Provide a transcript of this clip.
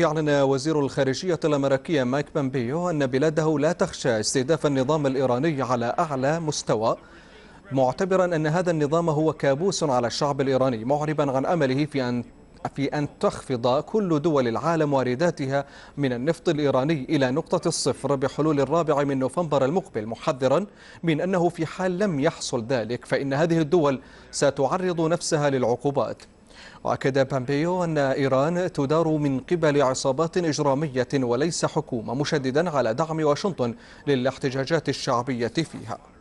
يعلن وزير الخارجية الأمريكية مايك بامبيو أن بلاده لا تخشى استهداف النظام الإيراني على أعلى مستوى معتبرا أن هذا النظام هو كابوس على الشعب الإيراني معربا عن أمله في أن في أن تخفض كل دول العالم وارداتها من النفط الإيراني إلى نقطة الصفر بحلول الرابع من نوفمبر المقبل محذرا من أنه في حال لم يحصل ذلك فإن هذه الدول ستعرض نفسها للعقوبات وأكد بامبيو أن إيران تدار من قبل عصابات إجرامية وليس حكومة مشددا على دعم واشنطن للاحتجاجات الشعبية فيها